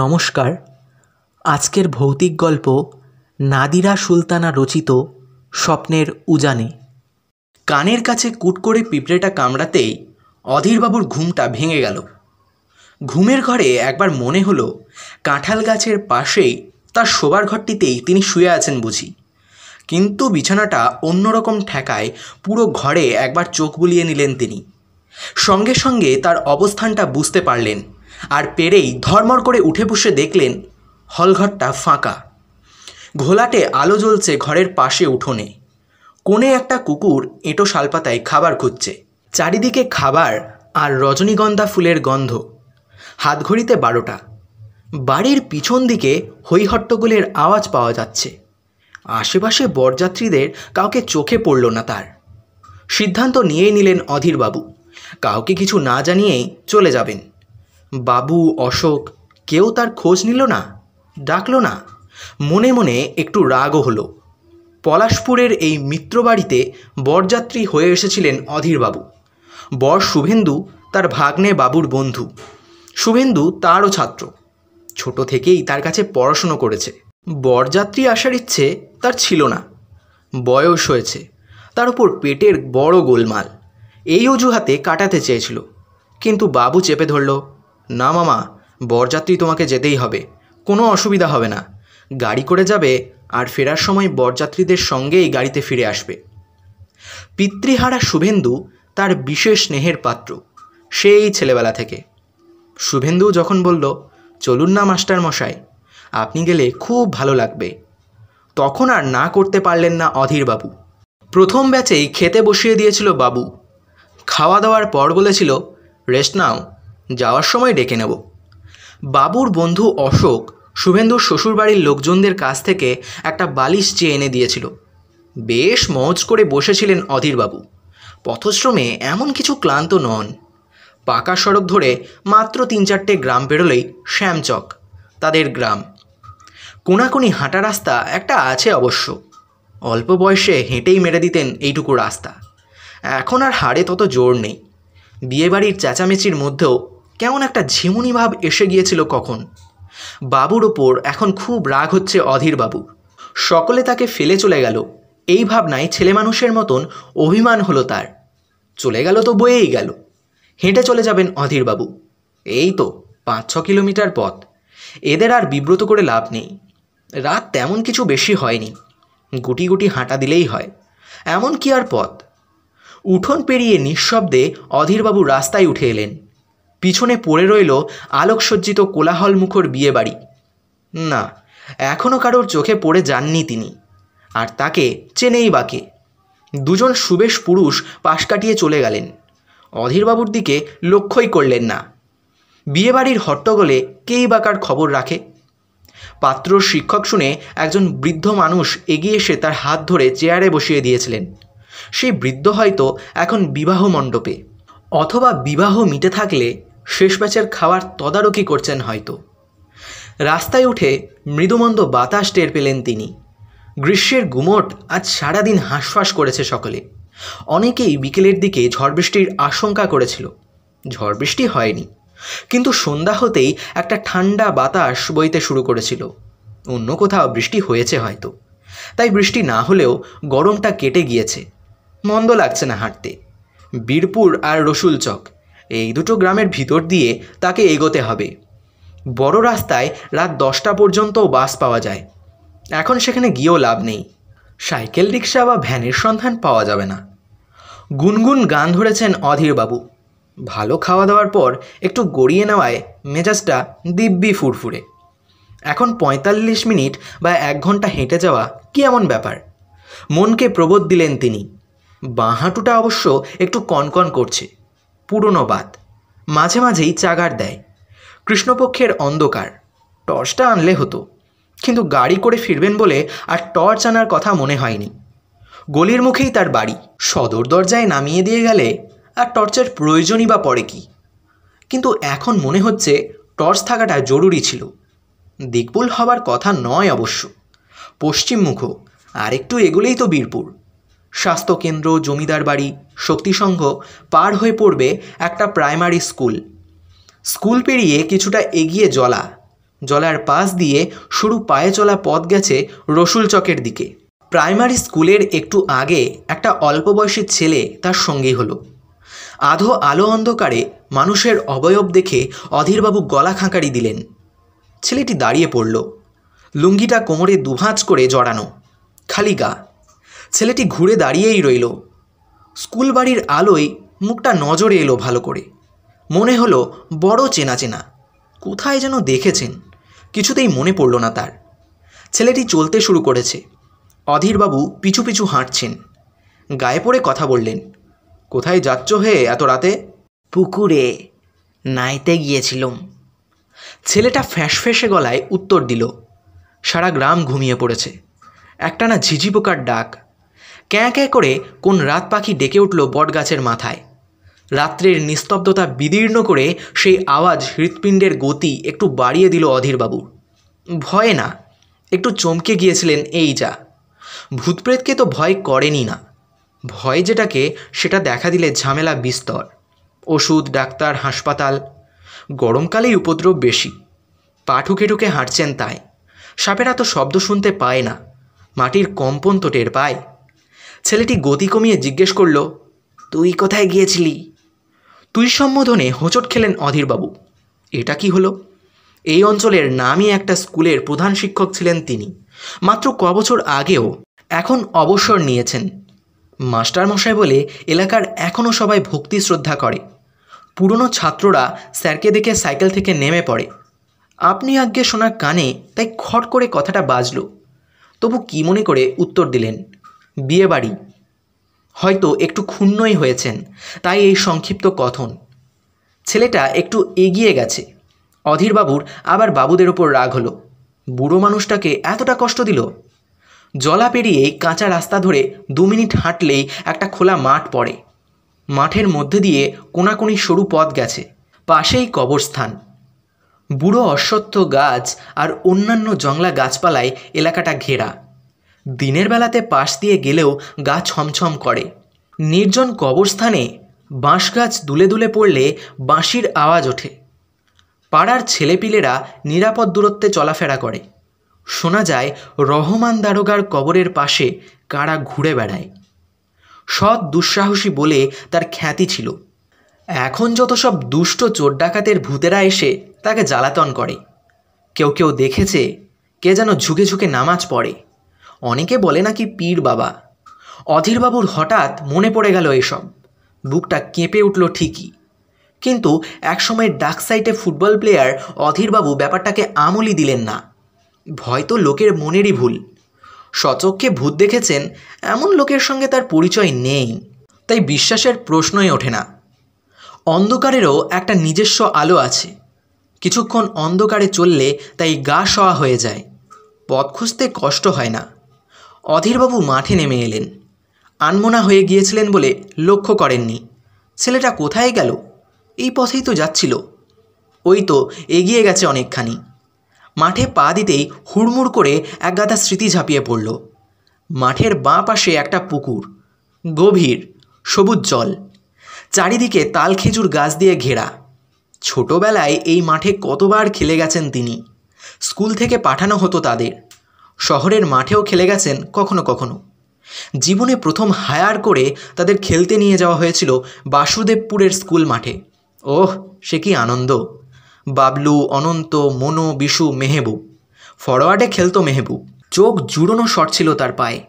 নমস্কার আজকের ভৌতিক গল্প নাদিরা সুলতানা রচিত স্বপ্নের উজানে কানের কাছে কুট করে পিঁপড়েটা কামড়াতেই অধীরবাবুর ঘুমটা ভেঙে গেল ঘুমের ঘরে একবার মনে হলো কাঁঠাল গাছের পাশেই তার শোবার ঘরটিতেই তিনি শুয়ে আছেন বুঝি কিন্তু বিছানাটা অন্যরকম ঠেকায় পুরো ঘরে একবার চোখ বুলিয়ে নিলেন তিনি সঙ্গে সঙ্গে তার অবস্থানটা বুঝতে পারলেন আর পেরেই ধর্মর করে উঠে বসে দেখলেন হলঘরটা ফাঁকা ঘোলাটে আলো জ্বলছে ঘরের পাশে উঠোনে কোণে একটা কুকুর এঁটো শালপাতায় খাবার খুঁজছে চারিদিকে খাবার আর রজনীগন্ধা ফুলের গন্ধ হাতঘড়িতে বারোটা বাড়ির পিছন দিকে হৈহট্টগুলের আওয়াজ পাওয়া যাচ্ছে আশেপাশে বরযাত্রীদের কাউকে চোখে পড়ল না তার সিদ্ধান্ত নিয়েই নিলেন অধীরবাবু কাউকে কিছু না জানিয়েই চলে যাবেন বাবু অশোক কেউ তার খোঁজ নিল না ডাকল না মনে মনে একটু রাগও হলো পলাশপুরের এই মিত্রবাড়িতে বরযাত্রী হয়ে এসেছিলেন অধীরবাবু বর শুভেন্দু তার ভাগ্নে বাবুর বন্ধু শুভেন্দু তারও ছাত্র ছোট থেকেই তার কাছে পড়াশুনো করেছে বরযাত্রী আসার ইচ্ছে তার ছিল না বয়স হয়েছে তার উপর পেটের বড় গোলমাল এই অজুহাতে কাটাতে চেয়েছিল কিন্তু বাবু চেপে ধরল না মামা বরযাত্রী তোমাকে যেতেই হবে কোনো অসুবিধা হবে না গাড়ি করে যাবে আর ফেরার সময় বরযাত্রীদের সঙ্গেই গাড়িতে ফিরে আসবে পিতৃহারা শুভেন্দু তার বিশেষ স্নেহের পাত্র সেই ছেলেবেলা থেকে শুভেন্দু যখন বলল চলুন না মাস্টার মশাই আপনি গেলে খুব ভালো লাগবে তখন আর না করতে পারলেন না অধীরবাবু প্রথম ব্যাচেই খেতে বসিয়ে দিয়েছিল বাবু খাওয়া দাওয়ার পর বলেছিল রেস্ট নাও যাওয়ার সময় ডেকে নেব বাবুর বন্ধু অশোক শুভেন্দুর শ্বশুরবাড়ির লোকজনদের কাছ থেকে একটা বালিশ চেয়ে এনে দিয়েছিল বেশ মজ করে বসেছিলেন অধীরবাবু পথশ্রমে এমন কিছু ক্লান্ত নন পাকা সড়ক ধরে মাত্র তিন চারটে গ্রাম পেরোলেই শ্যামচক তাদের গ্রাম কোনাকুনি হাঁটা রাস্তা একটা আছে অবশ্য অল্প বয়সে হেঁটেই মেরে দিতেন এইটুকু রাস্তা এখন আর হাড়ে তত জোর নেই বিয়েবাড়ির চেঁচামেচির মধ্যেও কেমন একটা ঝিমুনি ভাব এসে গিয়েছিল কখন বাবুর ওপর এখন খুব রাগ হচ্ছে অধীর বাবু সকলে তাকে ফেলে চলে গেল এই ভাবনায় ছেলে মানুষের মতন অভিমান হলো তার চলে গেল তো বয়েই গেল হেঁটে চলে যাবেন অধীরবাবু এই তো পাঁচ ছ কিলোমিটার পথ এদের আর বিব্রত করে লাভ নেই রাত তেমন কিছু বেশি হয়নি গুটি গুটি হাঁটা দিলেই হয় এমন কি আর পথ উঠোন পেরিয়ে নিঃশব্দে অধীরবাবু রাস্তায় উঠে এলেন পিছনে পড়ে রইল আলোকসজ্জিত কোলাহল মুখর বিয়েবাড়ি না এখনও কারোর চোখে পড়ে যাননি তিনি আর তাকে চেনেই বাকে দুজন সুবেশ পুরুষ পাশ কাটিয়ে চলে গেলেন অধীরবাবুর দিকে লক্ষ্যই করলেন না বিয়েবাড়ির হট্টগোলে কেই বাকার খবর রাখে পাত্র শিক্ষক শুনে একজন বৃদ্ধ মানুষ এগিয়ে এসে তার হাত ধরে চেয়ারে বসিয়ে দিয়েছিলেন সেই বৃদ্ধ হয়তো এখন বিবাহ মণ্ডপে অথবা বিবাহ মিটে থাকলে শেষ ব্যাচের খাওয়ার তদারকি করছেন হয়তো রাস্তায় উঠে মৃদুমন্দ বাতাস টের পেলেন তিনি গ্রীষ্মের গুমট আজ সারাদিন হাঁসফাঁস করেছে সকলে অনেকেই বিকেলের দিকে ঝড় বৃষ্টির আশঙ্কা করেছিল ঝড় বৃষ্টি হয়নি কিন্তু সন্ধ্যা হতেই একটা ঠান্ডা বাতাস বইতে শুরু করেছিল অন্য কোথাও বৃষ্টি হয়েছে হয়তো তাই বৃষ্টি না হলেও গরমটা কেটে গিয়েছে মন্দ লাগছে না হাঁটতে বীরপুর আর রসুলচক এই দুটো গ্রামের ভিতর দিয়ে তাকে এগোতে হবে বড় রাস্তায় রাত দশটা পর্যন্ত বাস পাওয়া যায় এখন সেখানে গিয়েও লাভ নেই সাইকেল রিক্সা বা ভ্যানের সন্ধান পাওয়া যাবে না গুনগুন গান ধরেছেন অধীরবাবু ভালো খাওয়া দাওয়ার পর একটু গড়িয়ে নেওয়ায় মেজাজটা দিব্যি ফুরফুরে এখন ৪৫ মিনিট বা এক ঘন্টা হেঁটে যাওয়া কি এমন ব্যাপার মনকে প্রবোধ দিলেন তিনি বাঁ হাঁটুটা অবশ্য একটু কনকন করছে পুরনো বাদ মাঝে মাঝেই চাগার দেয় কৃষ্ণপক্ষের অন্ধকার টর্চটা আনলে হতো কিন্তু গাড়ি করে ফিরবেন বলে আর টর্চ আনার কথা মনে হয়নি গলির মুখেই তার বাড়ি সদর দরজায় নামিয়ে দিয়ে গেলে আর টর্চের প্রয়োজনই বা পড়ে কি কিন্তু এখন মনে হচ্ছে টর্চ থাকাটা জরুরি ছিল দিকবুল হবার কথা নয় অবশ্য পশ্চিম আর একটু এগোলেই তো বীরপুর স্বাস্থ্যকেন্দ্র জমিদার বাড়ি শক্তিসংঘ পার হয়ে পড়বে একটা প্রাইমারি স্কুল স্কুল পেরিয়ে কিছুটা এগিয়ে জলা জলার পাশ দিয়ে শুরু পায়ে চলা পথ গেছে রসুল চকের দিকে প্রাইমারি স্কুলের একটু আগে একটা অল্প বয়সী ছেলে তার সঙ্গী হলো আধো আলো অন্ধকারে মানুষের অবয়ব দেখে অধীরবাবু গলা খাঁকারি দিলেন ছেলেটি দাঁড়িয়ে পড়ল লুঙ্গিটা কোমরে দুভাঁজ করে জড়ানো খালি গা ছেলেটি ঘুরে দাঁড়িয়েই রইল স্কুল বাড়ির আলোয় মুখটা নজরে এলো ভালো করে মনে হলো বড় চেনা চেনা কোথায় যেন দেখেছেন কিছুতেই মনে পড়ল না তার ছেলেটি চলতে শুরু করেছে অধীরবাবু পিছু পিছু হাঁটছেন গায়ে পড়ে কথা বললেন কোথায় যাচ্ছ হে এত রাতে পুকুরে নাইতে গিয়েছিলাম ছেলেটা ফ্যাঁস ফেঁসে গলায় উত্তর দিল সারা গ্রাম ঘুমিয়ে পড়েছে একটানা ঝিঝি পোকার ডাক ক্যাঁ ক্যাঁ করে কোন রাত পাখি ডেকে উঠল বটগাছের মাথায় রাত্রের নিস্তব্ধতা বিদীর্ণ করে সেই আওয়াজ হৃৎপিণ্ডের গতি একটু বাড়িয়ে দিল অধীরবাবু ভয়ে না একটু চমকে গিয়েছিলেন এই যা ভূতপ্রেতকে তো ভয় করেনি না ভয় যেটাকে সেটা দেখা দিলে ঝামেলা বিস্তর ওষুধ ডাক্তার হাসপাতাল গরমকালেই উপদ্রব বেশি পা ঠুকে ঠুকে হাঁটছেন তাই সাপেরা তো শব্দ শুনতে পায় না মাটির কম্পন তো টের পায় ছেলেটি গতি কমিয়ে জিজ্ঞেস করল তুই কোথায় গিয়েছিলি তুই সম্বোধনে হোঁচট খেলেন অধীরবাবু এটা কি হলো এই অঞ্চলের নামই একটা স্কুলের প্রধান শিক্ষক ছিলেন তিনি মাত্র ক বছর আগেও এখন অবসর নিয়েছেন মাস্টারমশাই বলে এলাকার এখনও সবাই ভক্তি শ্রদ্ধা করে পুরনো ছাত্ররা স্যারকে দেখে সাইকেল থেকে নেমে পড়ে আপনি আজ্ঞে শোনা কানে তাই খট করে কথাটা বাজল তবু কি মনে করে উত্তর দিলেন বিয়েবাড়ি হয়তো একটু ক্ষুণ্ণই হয়েছেন তাই এই সংক্ষিপ্ত কথন ছেলেটা একটু এগিয়ে গেছে অধীরবাবুর আবার বাবুদের ওপর রাগ হলো বুড়ো মানুষটাকে এতটা কষ্ট দিল জলা পেরিয়ে কাঁচা রাস্তা ধরে দু মিনিট হাঁটলেই একটা খোলা মাঠ পড়ে মাঠের মধ্যে দিয়ে কোনাকুনি সরু পথ গেছে পাশেই কবরস্থান বুড়ো অশ্বত্থ গাছ আর অন্যান্য জংলা গাছপালায় এলাকাটা ঘেরা দিনের বেলাতে পাশ দিয়ে গেলেও গা ছমছম করে নির্জন কবরস্থানে বাঁশ গাছ দুলে দুলে পড়লে বাঁশির আওয়াজ ওঠে পাড়ার ছেলেপিলেরা নিরাপদ দূরত্বে চলাফেরা করে শোনা যায় রহমান দারোগার কবরের পাশে কারা ঘুরে বেড়ায় সৎ দুঃসাহসী বলে তার খ্যাতি ছিল এখন যত সব দুষ্ট চোর ডাকাতের ভূতেরা এসে তাকে জ্বালাতন করে কেউ কেউ দেখেছে কে যেন ঝুঁকে ঝুঁকে নামাজ পড়ে অনেকে বলে নাকি পীর বাবা অধীরবাবুর হঠাৎ মনে পড়ে গেল এসব বুকটা কেঁপে উঠল ঠিকই কিন্তু একসময় ডাক সাইটে ফুটবল প্লেয়ার অধীরবাবু ব্যাপারটাকে আমলি দিলেন না ভয় তো লোকের মনেরই ভুল সচক্ষে ভূত দেখেছেন এমন লোকের সঙ্গে তার পরিচয় নেই তাই বিশ্বাসের প্রশ্নই ওঠে না অন্ধকারেরও একটা নিজস্ব আলো আছে কিছুক্ষণ অন্ধকারে চললে তাই গা শোয়া হয়ে যায় পথ খুঁজতে কষ্ট হয় না অধীরবাবু মাঠে নেমে এলেন আনমোনা হয়ে গিয়েছিলেন বলে লক্ষ্য করেননি ছেলেটা কোথায় গেল এই পথেই তো যাচ্ছিল ওই তো এগিয়ে গেছে অনেকখানি মাঠে পা দিতেই হুড়মুড় করে একগাদা স্মৃতি ঝাঁপিয়ে পড়ল মাঠের বাঁ পাশে একটা পুকুর গভীর সবুজ জল চারিদিকে তাল খেজুর গাছ দিয়ে ঘেরা ছোটবেলায় এই মাঠে কতবার খেলে গেছেন তিনি স্কুল থেকে পাঠানো হতো তাদের শহরের মাঠেও খেলে গেছেন কখনো কখনো জীবনে প্রথম হায়ার করে তাদের খেলতে নিয়ে যাওয়া হয়েছিল বাসুদেবপুরের স্কুল মাঠে ওহ সে কি আনন্দ বাবলু অনন্ত মনো বিশু মেহেবু ফরওয়ার্ডে খেলতো মেহেবু চোখ জুড়োনো শট ছিল তার পায়ে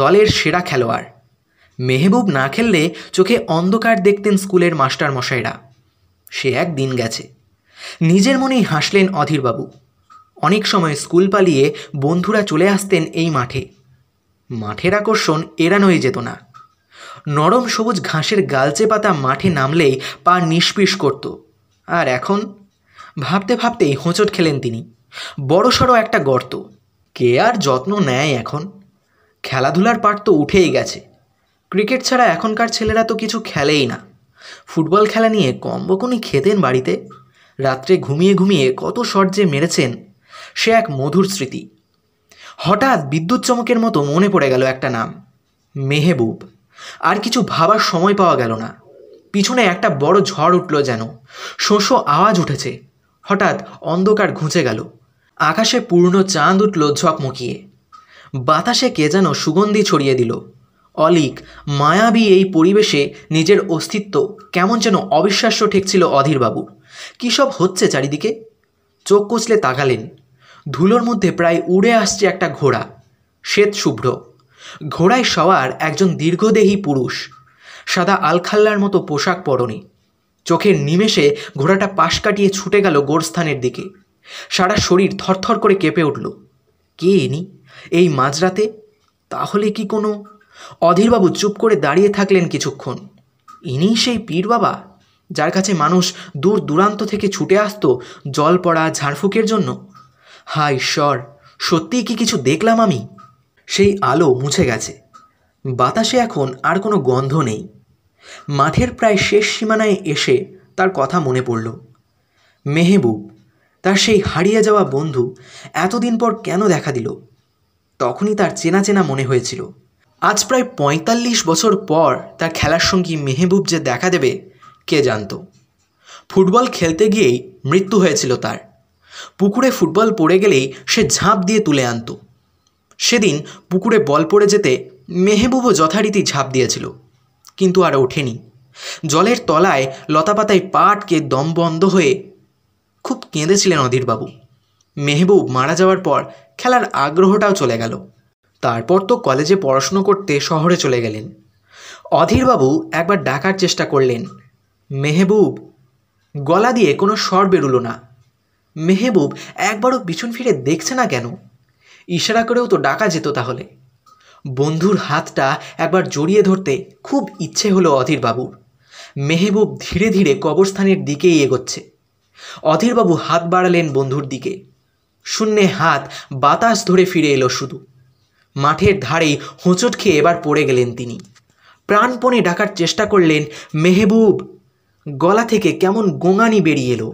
দলের সেরা খেলোয়াড় মেহেবুব না খেললে চোখে অন্ধকার দেখতেন স্কুলের মাস্টার মশাইরা সে একদিন গেছে নিজের মনেই হাসলেন অধীরবাবু অনেক সময় স্কুল পালিয়ে বন্ধুরা চলে আসতেন এই মাঠে মাঠের আকর্ষণ এড়ানোই যেত না নরম সবুজ ঘাসের গালচে পাতা মাঠে নামলেই পা নিষ্পিস করত আর এখন ভাবতে ভাবতেই হোঁচট খেলেন তিনি বড়সড় একটা গর্ত কে আর যত্ন নেয় এখন খেলাধুলার পাট তো উঠেই গেছে ক্রিকেট ছাড়া এখনকার ছেলেরা তো কিছু খেলেই না ফুটবল খেলা নিয়ে কম্বকনি খেতেন বাড়িতে রাত্রে ঘুমিয়ে ঘুমিয়ে কত শট যে মেরেছেন সে এক মধুর স্মৃতি হঠাৎ বিদ্যুৎ চমকের মতো মনে পড়ে গেল একটা নাম মেহেবুব আর কিছু ভাবার সময় পাওয়া গেল না পিছনে একটা বড় ঝড় উঠল যেন শোষ আওয়াজ উঠেছে হঠাৎ অন্ধকার ঘুঁচে গেল আকাশে পূর্ণ চাঁদ উঠল ঝকমকিয়ে বাতাসে কে যেন সুগন্ধি ছড়িয়ে দিল অলিক মায়াবী এই পরিবেশে নিজের অস্তিত্ব কেমন যেন অবিশ্বাস্য ঠেকছিল অধীরবাবু কী সব হচ্ছে চারিদিকে চোখ কচলে তাকালেন ধুলোর মধ্যে প্রায় উড়ে আসছে একটা ঘোড়া শ্বেত শুভ্র ঘোড়ায় সওয়ার একজন দীর্ঘদেহী পুরুষ সাদা আলখাল্লার মতো পোশাক পরনে চোখের নিমেষে ঘোড়াটা পাশ কাটিয়ে ছুটে গেল গোরস্থানের দিকে সারা শরীর থরথর করে কেঁপে উঠল কে এনি এই মাঝরাতে তাহলে কি কোনো অধীরবাবু চুপ করে দাঁড়িয়ে থাকলেন কিছুক্ষণ ইনি সেই পীর বাবা যার কাছে মানুষ দূর দূরান্ত থেকে ছুটে আসত জল পড়া ঝাড়ফুঁকের জন্য হা ঈশ্বর সত্যিই কি কিছু দেখলাম আমি সেই আলো মুছে গেছে বাতাসে এখন আর কোনো গন্ধ নেই মাঠের প্রায় শেষ সীমানায় এসে তার কথা মনে পড়ল মেহেবুব তার সেই হারিয়ে যাওয়া বন্ধু এতদিন পর কেন দেখা দিল তখনই তার চেনা চেনা মনে হয়েছিল আজ প্রায় পঁয়তাল্লিশ বছর পর তার খেলার সঙ্গী মেহেবুব যে দেখা দেবে কে জানত ফুটবল খেলতে গিয়েই মৃত্যু হয়েছিল তার পুকুরে ফুটবল পড়ে গেলেই সে ঝাঁপ দিয়ে তুলে আনত সেদিন পুকুরে বল পড়ে যেতে মেহেবুবও যথারীতি ঝাঁপ দিয়েছিল কিন্তু আর ওঠেনি জলের তলায় লতাপাতায় পাটকে দম বন্ধ হয়ে খুব কেঁদেছিলেন অধীরবাবু মেহবুব মারা যাওয়ার পর খেলার আগ্রহটাও চলে গেল তারপর তো কলেজে পড়াশুনো করতে শহরে চলে গেলেন অধীরবাবু একবার ডাকার চেষ্টা করলেন মেহবুব গলা দিয়ে কোনো স্বর বেরুলো না মেহেবুব একবারও পিছন ফিরে দেখছে না কেন ইশারা করেও তো ডাকা যেত তাহলে বন্ধুর হাতটা একবার জড়িয়ে ধরতে খুব ইচ্ছে হলো অধীরবাবুর মেহেবুব ধীরে ধীরে কবরস্থানের দিকেই এগোচ্ছে অধীরবাবু হাত বাড়ালেন বন্ধুর দিকে শূন্যে হাত বাতাস ধরে ফিরে এলো শুধু মাঠের ধারেই হোঁচট খেয়ে এবার পড়ে গেলেন তিনি প্রাণপণে ডাকার চেষ্টা করলেন মেহেবুব গলা থেকে কেমন গোঙানি বেরিয়ে এলো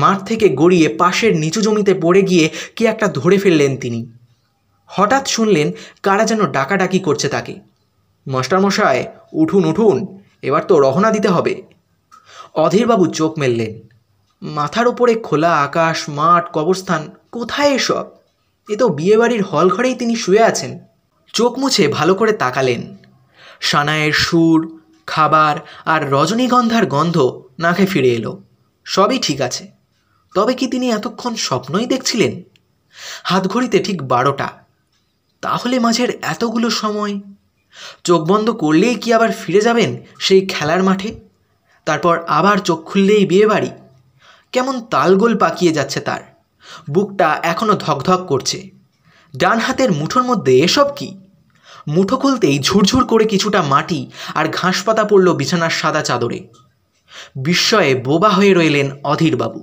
মাঠ থেকে গড়িয়ে পাশের নিচু জমিতে পড়ে গিয়ে কি একটা ধরে ফেললেন তিনি হঠাৎ শুনলেন কারা যেন ডাকাডাকি করছে তাকে মাস্টারমশায় উঠুন উঠুন এবার তো রহনা দিতে হবে অধীরবাবু চোখ মেললেন মাথার ওপরে খোলা আকাশ মাঠ কবরস্থান কোথায় এসব এ তো বিয়েবাড়ির হল ঘরেই তিনি শুয়ে আছেন চোখ মুছে ভালো করে তাকালেন সানায়ের সুর খাবার আর রজনীগন্ধার গন্ধ নাকে ফিরে এলো সবই ঠিক আছে তবে কি তিনি এতক্ষণ স্বপ্নই দেখছিলেন হাতঘড়িতে ঠিক বারোটা তাহলে মাঝের এতগুলো সময় চোখ বন্ধ করলেই কি আবার ফিরে যাবেন সেই খেলার মাঠে তারপর আবার চোখ খুললেই বিয়ে বাড়ি কেমন তালগোল পাকিয়ে যাচ্ছে তার বুকটা এখনও ধকধক করছে ডান হাতের মুঠোর মধ্যে এসব কি মুঠো খুলতেই ঝুরঝুর করে কিছুটা মাটি আর ঘাস পাতা পড়ল বিছানার সাদা চাদরে বিস্ময়ে বোবা হয়ে রইলেন অধীরবাবু